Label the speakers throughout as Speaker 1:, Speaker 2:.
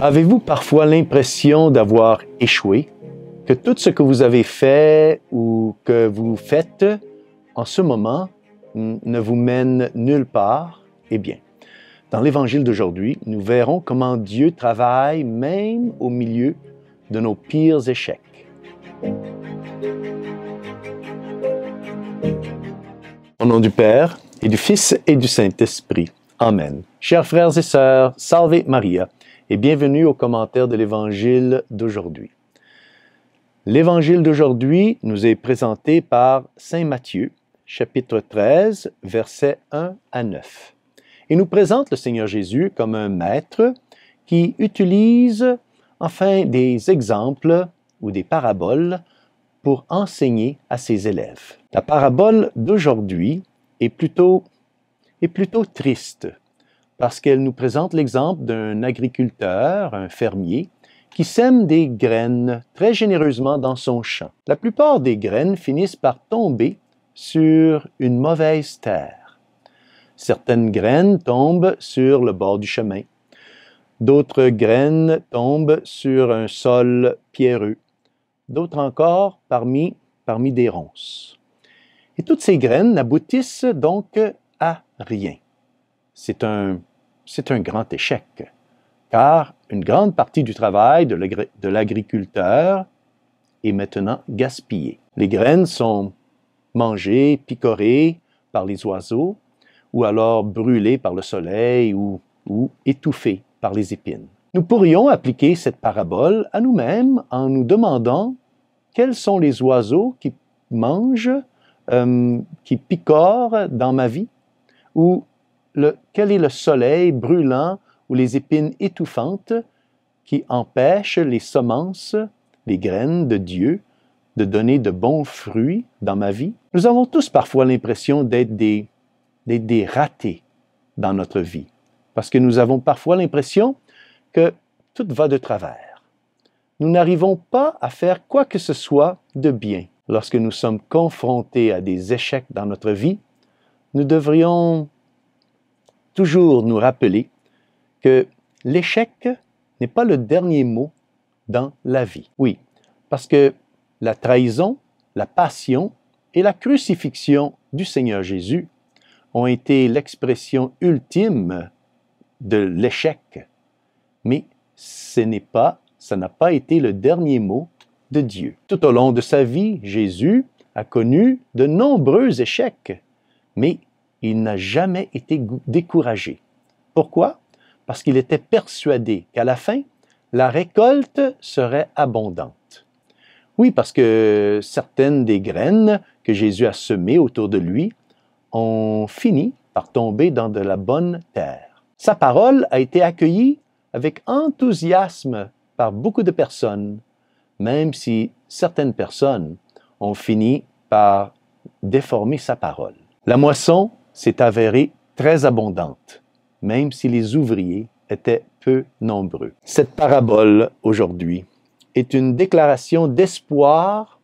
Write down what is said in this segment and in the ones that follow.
Speaker 1: Avez-vous parfois l'impression d'avoir échoué, que tout ce que vous avez fait ou que vous faites en ce moment ne vous mène nulle part? Eh bien, dans l'Évangile d'aujourd'hui, nous verrons comment Dieu travaille même au milieu de nos pires échecs. Au nom du Père et du Fils et du Saint-Esprit. Amen. Chers frères et sœurs, salvez Maria et bienvenue au commentaire de l'Évangile d'aujourd'hui. L'Évangile d'aujourd'hui nous est présenté par Saint Matthieu, chapitre 13, versets 1 à 9. Il nous présente le Seigneur Jésus comme un maître qui utilise enfin des exemples ou des paraboles pour enseigner à ses élèves. La parabole d'aujourd'hui est plutôt, est plutôt triste parce qu'elle nous présente l'exemple d'un agriculteur, un fermier, qui sème des graines très généreusement dans son champ. La plupart des graines finissent par tomber sur une mauvaise terre. Certaines graines tombent sur le bord du chemin. D'autres graines tombent sur un sol pierreux. D'autres encore parmi, parmi des ronces. Et toutes ces graines n'aboutissent donc à rien. C'est un c'est un grand échec, car une grande partie du travail de l'agriculteur est maintenant gaspillée. Les graines sont mangées, picorées par les oiseaux, ou alors brûlées par le soleil ou, étouffées par les épines. Nous pourrions appliquer cette parabole à nous-mêmes en nous demandant quels sont les oiseaux qui mangent, euh, qui picorent dans ma vie, ou quel est le soleil brûlant ou les épines étouffantes qui empêchent les semences, les graines de Dieu, de donner de bons fruits dans ma vie? Nous avons tous parfois l'impression d'être des, des ratés dans notre vie, parce que nous avons parfois l'impression que tout va de travers. Nous n'arrivons pas à faire quoi que ce soit de bien. Lorsque nous sommes confrontés à des échecs dans notre vie, nous devrions toujours nous rappeler que l'échec n'est pas le dernier mot dans la vie. Oui, parce que la trahison, la passion et la crucifixion du Seigneur Jésus ont été l'expression ultime de l'échec. Mais ce n'est pas, ça n'a pas été le dernier mot de Dieu. Tout au long de sa vie, Jésus a connu de nombreux échecs, mais il n'a jamais été découragé. Pourquoi? Parce qu'il était persuadé qu'à la fin, la récolte serait abondante. Oui, parce que certaines des graines que Jésus a semées autour de lui ont fini par tomber dans de la bonne terre. Sa parole a été accueillie avec enthousiasme par beaucoup de personnes, même si certaines personnes ont fini par déformer sa parole. La moisson s'est avérée très abondante, même si les ouvriers étaient peu nombreux. Cette parabole, aujourd'hui, est une déclaration d'espoir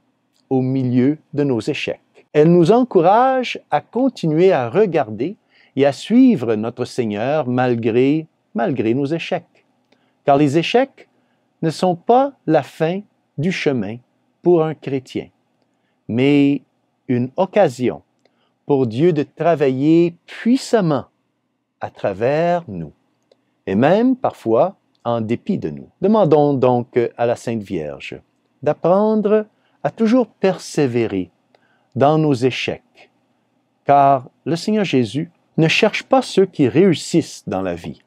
Speaker 1: au milieu de nos échecs. Elle nous encourage à continuer à regarder et à suivre notre Seigneur malgré, malgré nos échecs. Car les échecs ne sont pas la fin du chemin pour un chrétien, mais une occasion pour Dieu de travailler puissamment à travers nous, et même parfois en dépit de nous. Demandons donc à la Sainte Vierge d'apprendre à toujours persévérer dans nos échecs, car le Seigneur Jésus ne cherche pas ceux qui réussissent dans la vie,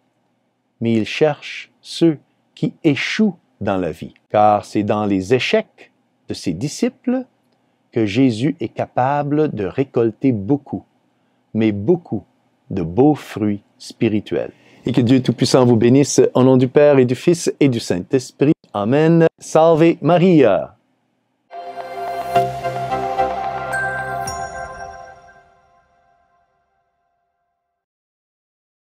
Speaker 1: mais il cherche ceux qui échouent dans la vie, car c'est dans les échecs de ses disciples que Jésus est capable de récolter beaucoup, mais beaucoup de beaux fruits spirituels. Et que Dieu Tout-Puissant vous bénisse au nom du Père et du Fils et du Saint-Esprit. Amen. Salve Maria.